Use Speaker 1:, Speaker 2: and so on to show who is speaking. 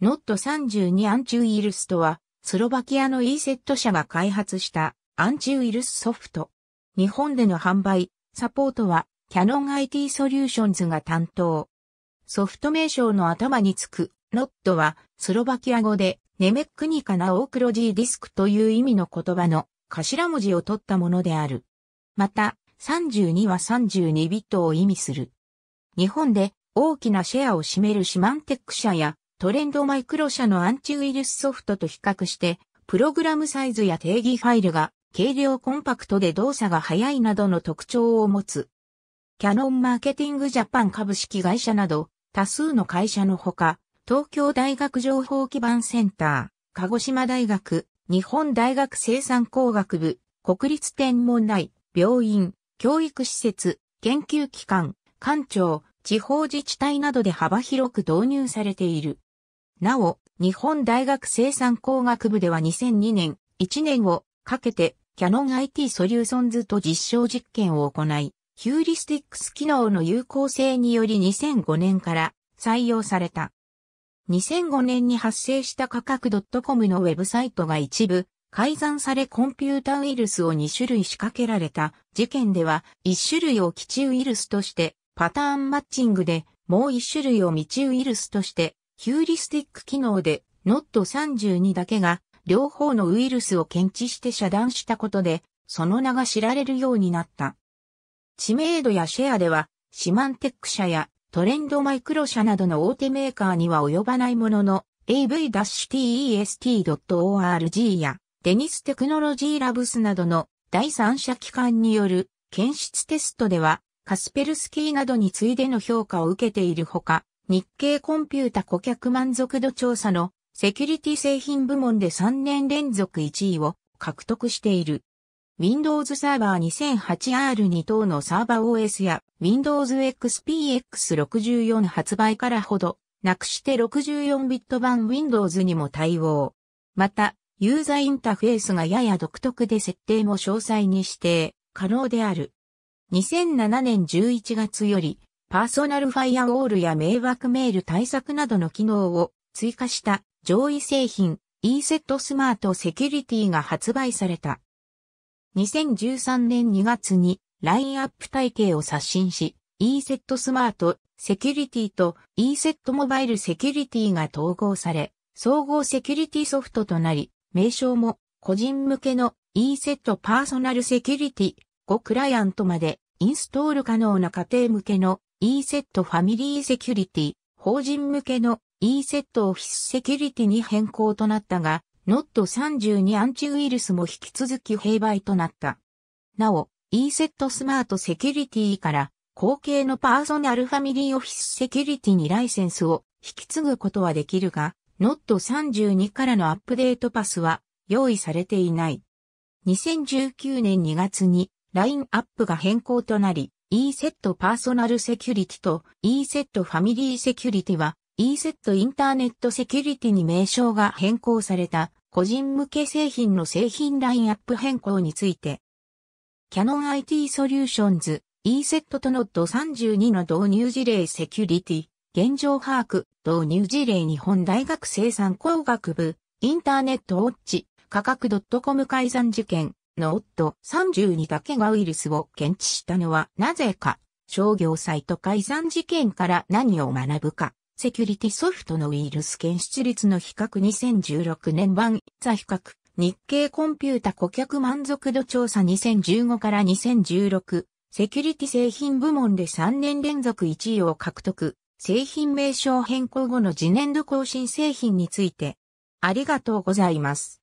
Speaker 1: Not 32アンチウイルスとは、スロバキアの e セット社が開発したアンチウイルスソフト。日本での販売、サポートは、キャノン IT ソリューションズが担当。ソフト名称の頭につく、NOT は、スロバキア語で、ネメックニカナオークロジーディスクという意味の言葉の頭文字を取ったものである。また、32は32ビットを意味する。日本で大きなシェアを占めるシマンテック社やトレンドマイクロ社のアンチウイルスソフトと比較して、プログラムサイズや定義ファイルが軽量コンパクトで動作が速いなどの特徴を持つ。キャノンマーケティングジャパン株式会社など、多数の会社のほか、東京大学情報基盤センター、鹿児島大学、日本大学生産工学部、国立天文台、病院、教育施設、研究機関、官庁、地方自治体などで幅広く導入されている。なお、日本大学生産工学部では2002年、1年をかけて、キャノン IT ソリューションズと実証実験を行い、ヒューリスティックス機能の有効性により2005年から採用された。2005年に発生した価格 .com のウェブサイトが一部改ざんされコンピュータウイルスを2種類仕掛けられた事件では1種類を基地ウイルスとしてパターンマッチングでもう1種類を未知ウイルスとしてヒューリスティック機能で NOT32 だけが両方のウイルスを検知して遮断したことで、その名が知られるようになった。知名度やシェアでは、シマンテック社やトレンドマイクロ社などの大手メーカーには及ばないものの、av-test.org やデニステクノロジーラブスなどの第三者機関による検出テストでは、カスペルスキーなどに次いでの評価を受けているほか、日経コンピュータ顧客満足度調査のセキュリティ製品部門で3年連続1位を獲得している。Windows Server 2008R2 等のサーバー OS や Windows XPX64 発売からほどなくして64ビット版 Windows にも対応。また、ユーザーインターフェースがやや独特で設定も詳細に指定可能である。2007年11月よりパーソナルファイアウォールや迷惑メール対策などの機能を追加した上位製品 e セットスマートセキュリティが発売された。2013年2月にラインアップ体系を刷新し e セットスマートセキュリティと e セットモバイルセキュリティが統合され総合セキュリティソフトとなり名称も個人向けの e セットパーソナルセキュリティ5クライアントまでインストール可能な家庭向けの e トファミリーセキュリティ、法人向けの e トオフィスセキュリティに変更となったが、NOT32 アンチウイルスも引き続き併売となった。なお、e トスマートセキュリティから後継のパーソナルファミリーオフィスセキュリティにライセンスを引き継ぐことはできるが、NOT32 からのアップデートパスは用意されていない。2019年2月にラインアップが変更となり、ESET パーソナルセキュリティと ESET ファミリーセキュリティは ESET インターネットセキュリティに名称が変更された個人向け製品の製品ラインアップ変更について、キャノン IT ソリューションズ ESET とノット32の導入事例セキュリティ、現状把握、導入事例日本大学生産工学部、インターネットウォッチ、価格 .com 改ざん事件、の夫32竹がウイルスを検知したのはなぜか、商業サイト改ざん事件から何を学ぶか、セキュリティソフトのウイルス検出率の比較2016年版、ザ比較、日経コンピュータ顧客満足度調査2015から2016、セキュリティ製品部門で3年連続1位を獲得、製品名称変更後の次年度更新製品について、ありがとうございます。